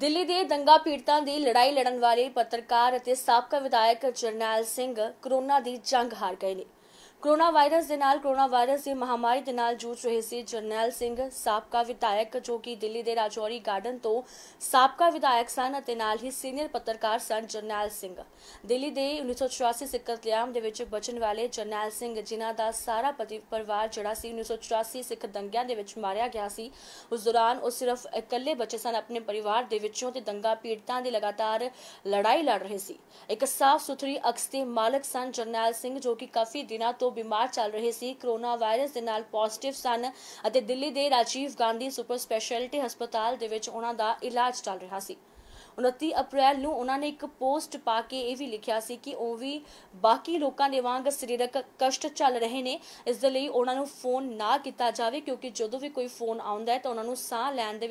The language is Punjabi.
ਦਿੱਲੀ ਦੇ ਦੰਗਾ ਪੀੜਤਾਂ ਦੀ ਲੜਾਈ ਲੜਨ ਵਾਲੇ ਪੱਤਰਕਾਰ ਅਤੇ ਸਾਬਕਾ ਵਿਧਾਇਕ ਜਰਨੈਲ ਸਿੰਘ ਕਰੋਨਾ ਦੀ ਜੰਗ ਹਾਰ ਗਏ ਨੇ ਕਰੋਨਾ ਵਾਇਰਸ ਦੇ ਨਾਲ ਕਰੋਨਾ ਵਾਇਰਸ ਦੀ ਮਹਾਮਾਰੀ ਦੇ ਨਾਲ ਜੂਝ ਰਹੇ ਸੀ ਜਰਨੈਲ ਸਿੰਘ ਸਾਬਕਾ ਵਿਧਾਇਕ ਜੋ ਕਿ ਦਿੱਲੀ ਦੇ ਰਾਜੌਰੀ ਗਾਰਡਨ ਤੋਂ ਸਾਬਕਾ ਵਿਧਾਇਕ ਸਨ ਅਤੇ ਨਾਲ ਹੀ ਸੀਨੀਅਰ ਪੱਤਰਕਾਰ ਸਨ ਜਰਨੈਲ ਸਿੰਘ ਦਿੱਲੀ ਦੇ 1984 ਸਿੱਕਤ ਲਿਆਮ ਦੇ ਵਿੱਚ ਬਚਣ ਵਾਲੇ ਜਰਨੈਲ ਸਿੰਘ ਜਿਨ੍ਹਾਂ ਦਾ ਸਾਰਾ ਪਰਿਵਾਰ ਜਿਹੜਾ ਸੀ 1984 ਸਿੱਖ ਦੰਗਿਆਂ ਦੇ ਵਿੱਚ ਮਾਰਿਆ ਗਿਆ ਸੀ ਉਸ ਦੌਰਾਨ ਉਹ ਸਿਰਫ ਇਕੱਲੇ ਬੱਚੇ ਸਨ ਆਪਣੇ ਪਰਿਵਾਰ ਦੇ ਵਿੱਚੋਂ ਤੇ ਦੰਗਾ ਪੀੜਤਾਂ ਦੀ ਲਗਾਤਾਰ ਲੜਾਈ ਲੜ ਰਹੇ ਸੀ ਇੱਕ ਸਾਫ਼ ਸੁਥਰੀ ਅਕਸ ਦੇ ਮਾਲਕ ਸਨ ਜਰਨੈਲ ਸਿੰਘ ਜੋ ਕਿ ਕਾਫੀ ਦਿਨਾਂ ਤੋਂ ਬਿਮਾਰ ਚੱਲ ਰਹੇ ਸੀ ਕਰੋਨਾ ਵਾਇਰਸ ਦੇ ਨਾਲ ਪੋਜ਼ਿਟਿਵ ਸਨ ਅਤੇ ਦਿੱਲੀ ਦੇ ਰਾਜੀਵ ਗਾਂਧੀ ਸੁਪਰ ਸਪੈਸ਼ਲਿਟੀ ਹਸਪਤਾਲ ਦੇ ਵਿੱਚ ਉਹਨਾਂ ਦਾ ਇਲਾਜ ਚੱਲ ਰਿਹਾ ਸੀ 29 ਅਪ੍ਰੈਲ ਨੂੰ ਉਹਨਾਂ ਨੇ ਇੱਕ ਪੋਸਟ ਪਾ ਕੇ ਇਹ ਵੀ ਲਿਖਿਆ ਸੀ ਕਿ ਉਹ ਵੀ ਬਾਕੀ ਲੋਕਾਂ ਦੇ ਵਾਂਗ ਸਰੀਰਕ ਕਸ਼ਟ ਚੱਲ ਰਹੇ ਨੇ ਇਸ ਦੇ ਲਈ ਉਹਨਾਂ ਨੂੰ ਫੋਨ ਨਾ ਕੀਤਾ ਜਾਵੇ ਕਿਉਂਕਿ ਜਦੋਂ ਵੀ ਕੋਈ ਫੋਨ ਆਉਂਦਾ ਹੈ ਤਾਂ ਉਹਨਾਂ ਨੂੰ ਸਾਹ ਲੈਣ ਦੇ